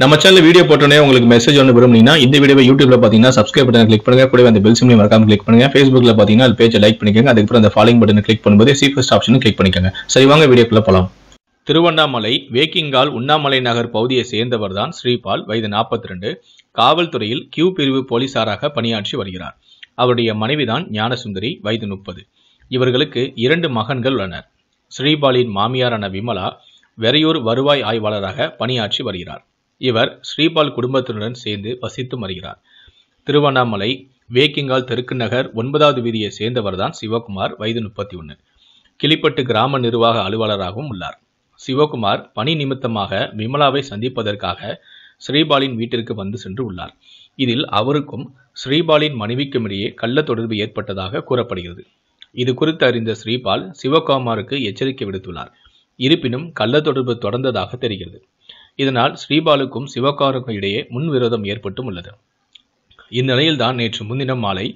நம்ம channel video போட்டோன்னே உங்களுக்கு மெசேஜ் ஒன்று விரும்புனீங்கன்னா இந்த வீடியோ யூடியூப்ல பார்த்தீங்கன்னா சப்ஸ்கிரைப் பட்டன் கிளிக் பண்ணுங்க கூட அந்த பெல் சிம்லையும் மறக்காம கிளிக் பண்ணுங்க ஃபேஸ்புக்ல பார்த்தீங்கன்னா அது பேஜை லைக் பண்ணிக்கோங்க அதுக்கப்புறம் அந்த ஃபாலோயிங் பட்டன் கிளிக் பண்ணும்போது சி ஃபர்ஸ்ட் ஆப்ஷனும் கிளிக் பண்ணிக்கோங்க சரி வாங்க வீடியோக்குள்ள போகலாம் திருவண்ணாமலை வேக்கிங்கால் உண்ணாமலை நகர் பகுதியை சேர்ந்தவர் தான் ஸ்ரீபால் வயது நாற்பத்தி ரெண்டு காவல்துறையில் கியூ பிரிவு போலீசாராக பணியாற்றி வருகிறார் அவருடைய மனைவிதான் ஞானசுந்தரி வயது முப்பது இவர்களுக்கு இரண்டு மகன்கள் உள்ளனர் ஸ்ரீபாலின் மாமியாரான விமலா வெறையூர் வருவாய் ஆய்வாளராக பணியாற்றி வருகிறார் இவர் ஸ்ரீபால் குடும்பத்தினருடன் சேர்ந்து வசித்து வருகிறார் திருவண்ணாமலை வேக்கிங்கால் தெற்கு நகர் ஒன்பதாவது வீதியை சேர்ந்தவர்தான் சிவகுமார் வயது முப்பத்தி ஒன்று கிளிப்பட்டு கிராம நிர்வாக அலுவலராகவும் உள்ளார் சிவகுமார் பணி நிமித்தமாக விமலாவை சந்திப்பதற்காக ஸ்ரீபாலின் வீட்டிற்கு வந்து சென்று உள்ளார் இதில் அவருக்கும் ஸ்ரீபாலின் மனைவிக்கும் இடையே கள்ள தொடர்பு ஏற்பட்டதாக கூறப்படுகிறது இது குறித்து அறிந்த ஸ்ரீபால் சிவகுமாருக்கு எச்சரிக்கை விடுத்துள்ளார் இருப்பினும் கள்ள தொடர்பு தொடர்ந்ததாக தெரிகிறது இதனால் ஸ்ரீபாலுக்கும் சிவகாருக்கும் இடையே முன்விரோதம் ஏற்பட்டும் உள்ளது இந்நிலையில்தான் நேற்று முன்தினம் மாலை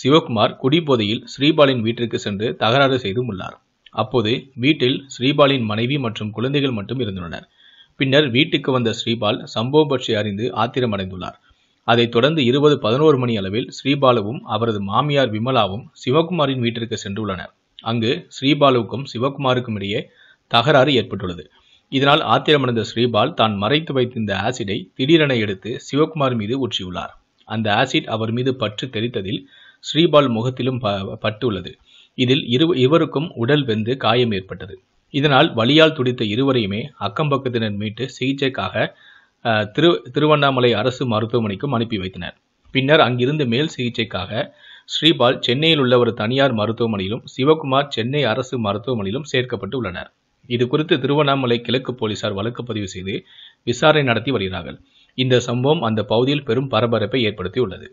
சிவகுமார் குடிபோதையில் ஸ்ரீபாலின் வீட்டிற்கு சென்று தகராறு செய்தும் உள்ளார் அப்போது வீட்டில் ஸ்ரீபாலின் மனைவி மற்றும் குழந்தைகள் மட்டும் இருந்துள்ளனர் பின்னர் வீட்டுக்கு வந்த ஸ்ரீபால் சம்பவம் பற்றி அறிந்து ஆத்திரமடைந்துள்ளார் அதைத் தொடர்ந்து இருபது பதினோரு மணி அளவில் ஸ்ரீபாலுவும் அவரது மாமியார் விமலாவும் சிவகுமாரின் வீட்டிற்கு சென்றுள்ளனர் அங்கு ஸ்ரீபாலுவுக்கும் சிவகுமாருக்கும் இடையே தகராறு ஏற்பட்டுள்ளது இதனால் ஆத்திரமடைந்த ஸ்ரீபால் தான் மறைத்து வைத்திருந்த ஆசிடை திடீரென எடுத்து சிவகுமார் மீது ஊற்றியுள்ளார் அந்த ஆசிட் அவர் மீது பற்று தெரித்ததில் ஸ்ரீபால் முகத்திலும் பட்டுள்ளது இதில் இரு இருவருக்கும் உடல் வெந்து காயம் ஏற்பட்டது இதனால் வலியால் துடித்த இருவரையுமே அக்கம்பக்கத்தினர் மீட்டு சிகிச்சைக்காக திரு திருவண்ணாமலை அரசு மருத்துவமனைக்கும் அனுப்பி வைத்தனர் பின்னர் அங்கிருந்து மேல் சிகிச்சைக்காக ஸ்ரீபால் சென்னையில் உள்ள ஒரு தனியார் மருத்துவமனையிலும் சிவகுமார் சென்னை அரசு மருத்துவமனையிலும் சேர்க்கப்பட்டு உள்ளனர் இது குறித்து திருவண்ணாமலை கிழக்கு போலீசார் வழக்கு பதிவு செய்து விசாரணை நடத்தி வருகிறார்கள் இந்த சம்பவம் அந்த பகுதியில் பெரும் பரபரப்பை ஏற்படுத்தியுள்ளது